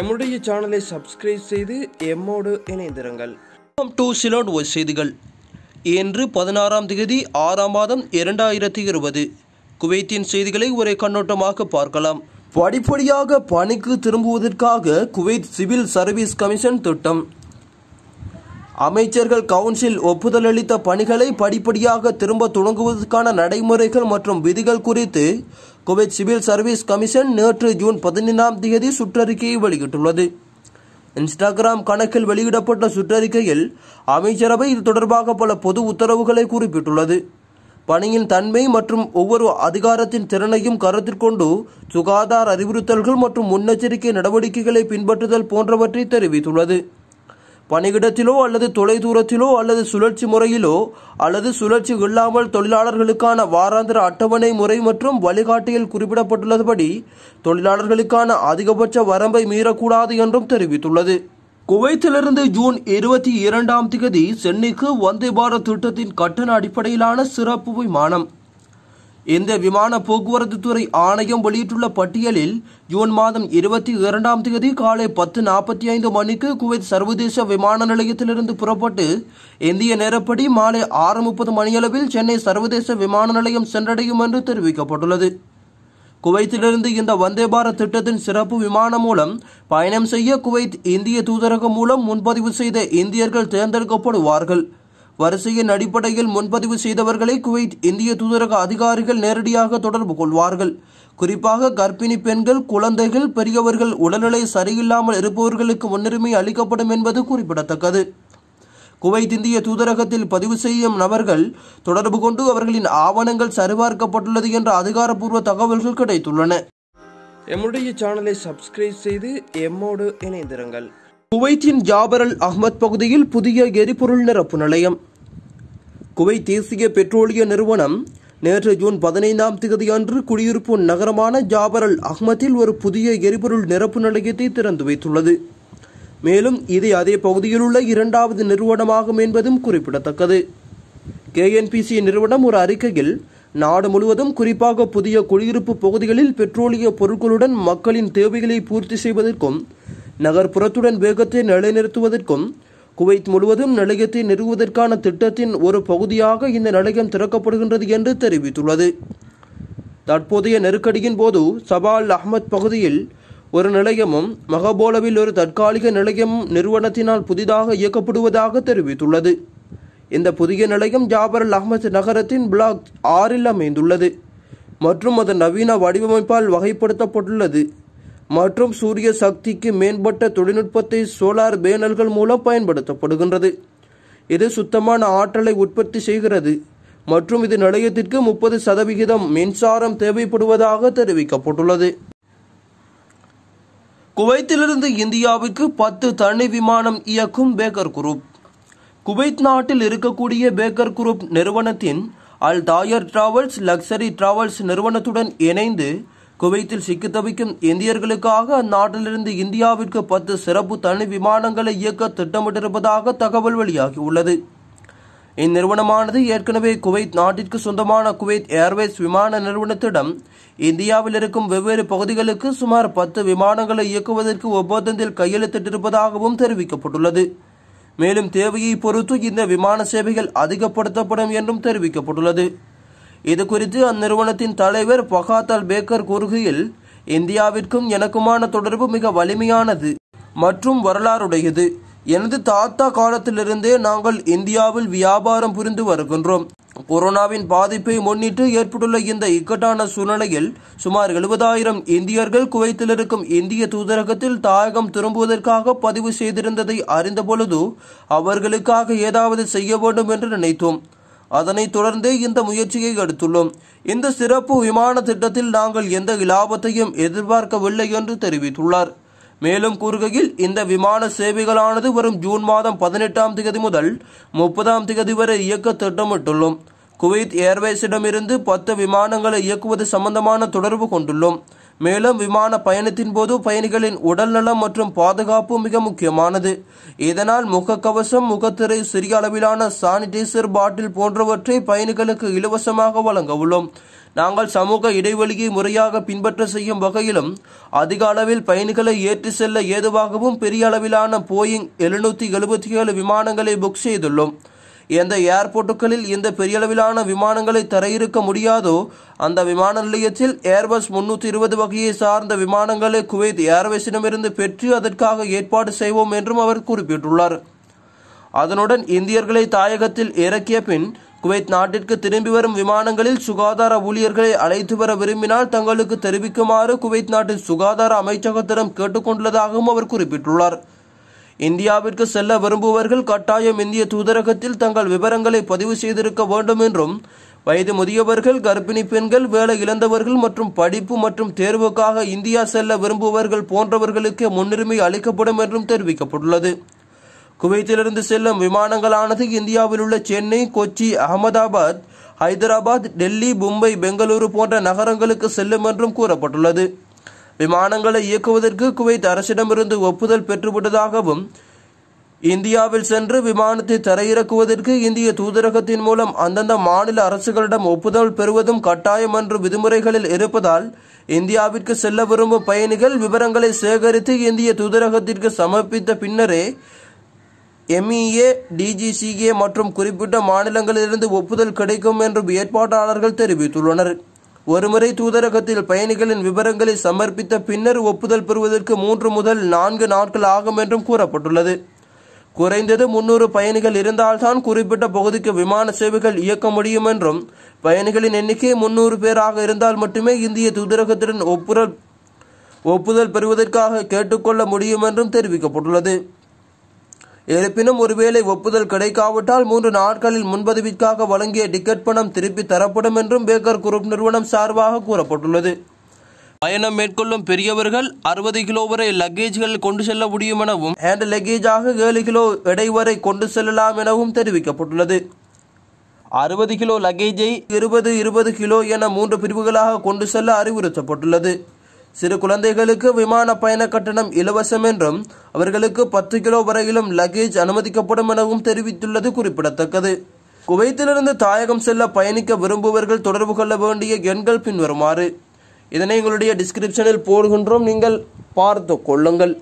எம்முடைய சேனலை சப்ஸ்கிரைப் செய்து எம்மோடு இணைந்திருங்கள் டூ சிலோன் ஒரு செய்திகள் இன்று பதினாறாம் தேதி ஆறாம் மாதம் இரண்டாயிரத்தி இருபது குவைத்தின் செய்திகளை ஒரே கண்ணோட்டமாக பார்க்கலாம் படிப்படியாக பணிக்கு திரும்புவதற்காக குவைத் சிவில் சர்வீஸ் கமிஷன் திட்டம் அமைச்சர்கள் கவுன்சில் ஒப்புதல் அளித்த பணிகளை படிப்படியாக திரும்ப தொடங்குவதற்கான நடைமுறைகள் மற்றும் விதிகள் குறித்து குவைத் சிவில் சர்வீஸ் கமிஷன் நேற்று ஜூன் பதினைந்தாம் தேதி சுற்றறிக்கையை வெளியிட்டுள்ளது இன்ஸ்டாகிராம் கணக்கில் வெளியிடப்பட்ட சுற்றறிக்கையில் அமைச்சரவை இது தொடர்பாக பல பொது உத்தரவுகளை குறிப்பிட்டுள்ளது பணியின் தன்மை மற்றும் ஒவ்வொரு அதிகாரத்தின் திறனையும் கொண்டு சுகாதார அறிவுறுத்தல்கள் மற்றும் முன்னெச்சரிக்கை நடவடிக்கைகளை பின்பற்றுதல் போன்றவற்றை தெரிவித்துள்ளது பணியிடத்திலோ அல்லது தொலைதூரத்திலோ அல்லது சுழற்சி முறையிலோ அல்லது சுழற்சி இல்லாமல் தொழிலாளர்களுக்கான வாராந்திர அட்டவணை முறை மற்றும் வழிகாட்டியில் குறிப்பிடப்பட்டுள்ளபடி தொழிலாளர்களுக்கான அதிகபட்ச வரம்பை மீறக்கூடாது என்றும் தெரிவித்துள்ளது குவைத்திலிருந்து ஜூன் இருபத்தி இரண்டாம் தேதி சென்னைக்கு வந்தே பாரத் திட்டத்தின் கட்டண அடிப்படையிலான சிறப்பு விமானம் இந்த விமான போக்குவரத்து துறை ஆணையம் வெளியிட்டுள்ள பட்டியலில் ஜூன் மாதம் இருபத்தி இரண்டாம் தேதி காலை பத்து நாற்பத்தி ஐந்து மணிக்கு குவைத் சர்வதேச விமான நிலையத்திலிருந்து புறப்பட்டு இந்திய நேரப்படி மாலை ஆறு முப்பது மணியளவில் சென்னை சர்வதேச விமான நிலையம் சென்றடையும் என்று தெரிவிக்கப்பட்டுள்ளது குவைத்திலிருந்து இந்த வந்தே பாரத் திட்டத்தின் சிறப்பு விமானம் மூலம் பயணம் செய்ய குவைத் இந்திய தூதரகம் மூலம் முன்பதிவு செய்த இந்தியர்கள் தேர்ந்தெடுக்கப்படுவார்கள் வரிசையின் அடிப்படையில் முன்பதிவு செய்தவர்களை குவைத் இந்திய தூதரக அதிகாரிகள் நேரடியாக தொடர்பு கொள்வார்கள் குறிப்பாக கர்ப்பிணி பெண்கள் குழந்தைகள் பெரியவர்கள் உடல்நிலை சரியில்லாமல் இருப்பவர்களுக்கு முன்னுரிமை அளிக்கப்படும் என்பது குறிப்பிடத்தக்கது குவைத் இந்திய தூதரகத்தில் பதிவு செய்யும் நபர்கள் தொடர்பு கொண்டு அவர்களின் ஆவணங்கள் சரிபார்க்கப்பட்டுள்ளது என்ற அதிகாரப்பூர்வ தகவல்கள் கிடைத்துள்ளன எம்முடைய சேனலை சப்ஸ்கிரைப் செய்து எம்மோடு இணைந்திருங்கள் குவைத்தின் ஜாபர் அல் அஹ்மத் பகுதியில் புதிய எரிபொருள் நிரப்பு நிலையம் குவைத் தேசிய பெட்ரோலிய நிறுவனம் நேற்று ஜூன் பதினைந்தாம் தேதி அன்று குடியிருப்பு நகரமான ஜாபர் அல் அஹ்மத்தில் ஒரு புதிய எரிபொருள் நிரப்பு நிலையத்தை திறந்து வைத்துள்ளது மேலும் இது அதே பகுதியில் உள்ள இரண்டாவது நிறுவனமாகும் என்பதும் குறிப்பிடத்தக்கது கேஎன்பிசி நிறுவனம் ஒரு அறிக்கையில் நாடு முழுவதும் குறிப்பாக புதிய குடியிருப்பு பகுதிகளில் பெட்ரோலிய பொருட்களுடன் மக்களின் தேவைகளை பூர்த்தி செய்வதற்கும் நகர்ப்புறத்துடன் வேகத்தை நிலைநிறுத்துவதற்கும் குவைத் முழுவதும் நிலையத்தை நிறுவுவதற்கான திட்டத்தின் ஒரு பகுதியாக இந்த நிலையம் திறக்கப்படுகின்றது என்று தெரிவித்துள்ளது தற்போதைய நெருக்கடியின் போது சபால் அஹ்மத் பகுதியில் ஒரு நிலையமும் மகபோலவில் ஒரு தற்காலிக நிலையம் நிறுவனத்தினால் புதிதாக இயக்கப்படுவதாக தெரிவித்துள்ளது இந்த புதிய நிலையம் ஜாபர் அல் அஹ்மத் நகரத்தின் பிளாக் ஆறில் அமைந்துள்ளது மற்றும் அதன் நவீன வடிவமைப்பால் வகைப்படுத்தப்பட்டுள்ளது மற்றும் சூரிய சக்திக்கு மேம்பட்ட தொழில்நுட்பத்தை சோலார் பேனல்கள் மூலம் பயன்படுத்தப்படுகின்றது இது சுத்தமான ஆற்றலை உற்பத்தி செய்கிறது மற்றும் இது நிலையத்திற்கு முப்பது சதவிகிதம் மின்சாரம் தேவைப்படுவதாக தெரிவிக்கப்பட்டுள்ளது குவைத்திலிருந்து இந்தியாவிற்கு பத்து தனி விமானம் இயக்கும் பேக்கர் குரூப் குவைத் நாட்டில் இருக்கக்கூடிய பேக்கர் குரூப் நிறுவனத்தின் Al Tayer travels luxury travels நிறுவனத்துடன் இணைந்து குவைத்தில் சிக்கி தவிக்கும் இந்தியர்களுக்காக அந்நாட்டிலிருந்து இந்தியாவிற்கு பத்து சிறப்பு தனி விமானங்களை இயக்க திட்டமிட்டிருப்பதாக தகவல் வெளியாகியுள்ளது இந்நிறுவனமானது ஏற்கனவே குவைத் நாட்டிற்கு சொந்தமான குவைத் ஏர்வேஸ் விமான நிறுவனத்திடம் இந்தியாவில் இருக்கும் வெவ்வேறு பகுதிகளுக்கு சுமார் பத்து விமானங்களை இயக்குவதற்கு ஒப்பந்தத்தில் கையெழுத்திட்டிருப்பதாகவும் தெரிவிக்கப்பட்டுள்ளது மேலும் தேவையை பொறுத்து இந்த விமான சேவைகள் அதிகப்படுத்தப்படும் என்றும் தெரிவிக்கப்பட்டுள்ளது இது குறித்து அந்நிறுவனத்தின் தலைவர் பகாத்தல் பேக்கர் கூறுகையில் இந்தியாவிற்கும் எனக்குமான தொடர்பு மிக வலிமையானது மற்றும் வரலாறுடையது எனது தாத்தா காலத்திலிருந்தே நாங்கள் இந்தியாவில் வியாபாரம் புரிந்து வருகின்றோம் கொரோனாவின் பாதிப்பை முன்னிட்டு ஏற்பட்டுள்ள இந்த இக்கட்டான சூழ்நிலையில் சுமார் எழுபதாயிரம் இந்தியர்கள் குவைத்தில் இருக்கும் இந்திய தூதரகத்தில் தாயகம் திரும்புவதற்காக பதிவு செய்திருந்ததை அறிந்தபொழுது அவர்களுக்காக ஏதாவது செய்ய வேண்டும் என்று நினைத்தோம் அதனைத் தொடர்ந்தே இந்த முயற்சியை எடுத்துள்ளோம் இந்த சிறப்பு விமான திட்டத்தில் நாங்கள் எந்த இலாபத்தையும் எதிர்பார்க்கவில்லை என்று தெரிவித்துள்ளார் மேலும் கூறுகையில் இந்த விமான சேவைகளானது வரும் ஜூன் மாதம் பதினெட்டாம் தேதி முதல் முப்பதாம் தேதி வரை இயக்க திட்டமிட்டுள்ளோம் குவைத் ஏர்வேஸிடமிருந்து பத்து விமானங்களை இயக்குவது சம்பந்தமான தொடர்பு கொண்டுள்ளோம் மேலும் விமான பயணத்தின் போது பயணிகளின் உடல்நலம் மற்றும் பாதுகாப்பு மிக முக்கியமானது இதனால் முகக்கவசம் முகத்திரை சிறிய அளவிலான சானிடைசர் பாட்டில் போன்றவற்றை பயணிகளுக்கு இலவசமாக வழங்க உள்ளோம் நாங்கள் சமூக இடைவெளியை முறையாக பின்பற்ற செய்யும் வகையிலும் அதிக அளவில் பயணிகளை ஏற்றி செல்ல ஏதுவாகவும் பெரிய அளவிலான போயிங் எழுநூற்றி எழுபத்தி ஏழு விமானங்களை புக் செய்துள்ளோம் எந்த ஏர்போர்ட்டுகளில் இந்த பெரியளவிலான விமானங்களை தரையிறக்க முடியாதோ அந்த விமான நிலையத்தில் ஏர்பஸ் முன்னூத்தி இருபது வகையை சார்ந்த விமானங்களை குவைத் ஏர்வேஸிடமிருந்து பெற்று அதற்காக ஏற்பாடு செய்வோம் என்றும் அவர் குறிப்பிட்டுள்ளார் அதனுடன் இந்தியர்களை தாயகத்தில் இறக்கிய பின் குவைத் நாட்டிற்கு திரும்பி வரும் விமானங்களில் சுகாதார ஊழியர்களை அழைத்து வர விரும்பினால் தங்களுக்கு தெரிவிக்குமாறு குவைத் நாட்டின் சுகாதார அமைச்சகத்திடம் கேட்டுக்கொண்டுள்ளதாகவும் அவர் குறிப்பிட்டுள்ளார் இந்தியாவிற்கு செல்ல விரும்புவர்கள் கட்டாயம் இந்திய தூதரகத்தில் தங்கள் விவரங்களை பதிவு செய்திருக்க வேண்டும் என்றும் வயது முதியவர்கள் கர்ப்பிணி பெண்கள் வேலை இழந்தவர்கள் மற்றும் படிப்பு மற்றும் தேர்வுக்காக இந்தியா செல்ல விரும்புவர்கள் போன்றவர்களுக்கு முன்னுரிமை அளிக்கப்படும் என்றும் தெரிவிக்கப்பட்டுள்ளது குவைத்திலிருந்து செல்லும் விமானங்களானது இந்தியாவில் உள்ள சென்னை கொச்சி அகமதாபாத் ஹைதராபாத் டெல்லி மும்பை பெங்களூரு போன்ற நகரங்களுக்கு செல்லும் என்றும் கூறப்பட்டுள்ளது விமானங்களை இயக்குவதற்கு குவைத் அரசிடமிருந்து ஒப்புதல் பெற்றுவிட்டதாகவும் இந்தியாவில் சென்று விமானத்தை தரையிறக்குவதற்கு இந்திய தூதரகத்தின் மூலம் அந்தந்த மாநில அரசுகளிடம் ஒப்புதல் பெறுவதும் கட்டாயம் என்று விதிமுறைகளில் இருப்பதால் இந்தியாவிற்கு செல்ல விரும்பும் பயணிகள் விவரங்களை சேகரித்து இந்திய தூதரகத்திற்கு சமர்ப்பித்த பின்னரே எம்இஏ டிஜிசிஏ e மற்றும் குறிப்பிட்ட மாநிலங்களிலிருந்து ஒப்புதல் கிடைக்கும் என்றும் ஏற்பாட்டாளர்கள் தெரிவித்துள்ளனர் ஒருமுறை தூதரகத்தில் பயணிகளின் விவரங்களை சமர்ப்பித்த பின்னர் ஒப்புதல் பெறுவதற்கு மூன்று முதல் நான்கு நாட்கள் ஆகும் என்றும் கூறப்பட்டுள்ளது குறைந்தது முன்னூறு பயணிகள் இருந்தால்தான் குறிப்பிட்ட பகுதிக்கு விமான சேவைகள் இயக்க முடியும் என்றும் பயணிகளின் எண்ணிக்கை முன்னூறு பேராக இருந்தால் மட்டுமே இந்திய தூதரகத்துடன் ஒப்புதல் ஒப்புதல் பெறுவதற்காக கேட்டுக்கொள்ள முடியும் என்றும் தெரிவிக்கப்பட்டுள்ளது இருப்பினும் ஒருவேளை ஒப்புதல் கிடைக்காவிட்டால் மூன்று நாட்களில் முன்பதிவிற்காக வழங்கிய டிக்கெட் பணம் திருப்பி தரப்படும் என்றும் பேக்கர் குரூப் நிறுவனம் சார்பாக கூறப்பட்டுள்ளது பயணம் மேற்கொள்ளும் பெரியவர்கள் அறுபது கிலோ வரை லக்கேஜ்கள் கொண்டு செல்ல முடியும் எனவும் ஹேண்ட் லக்கேஜாக ஏழு கிலோ எடை வரை கொண்டு செல்லலாம் எனவும் தெரிவிக்கப்பட்டுள்ளது அறுபது கிலோ லக்கேஜை இருபது இருபது கிலோ என மூன்று பிரிவுகளாக கொண்டு செல்ல அறிவுறுத்தப்பட்டுள்ளது சிறு குழந்தைகளுக்கு விமான பயண கட்டணம் இலவசம் என்றும் அவர்களுக்கு பத்து கிலோ வரையிலும் லக்கேஜ் அனுமதிக்கப்படும் எனவும் தெரிவித்துள்ளது குறிப்பிடத்தக்கது குவைத்திலிருந்து தாயகம் செல்ல பயணிக்க விரும்புவர்கள் தொடர்பு கொள்ள வேண்டிய எண்கள் பின்வருமாறு இதனை எங்களுடைய டிஸ்கிரிப்ஷனில் போடுகின்றோம் நீங்கள் பார்த்து கொள்ளுங்கள்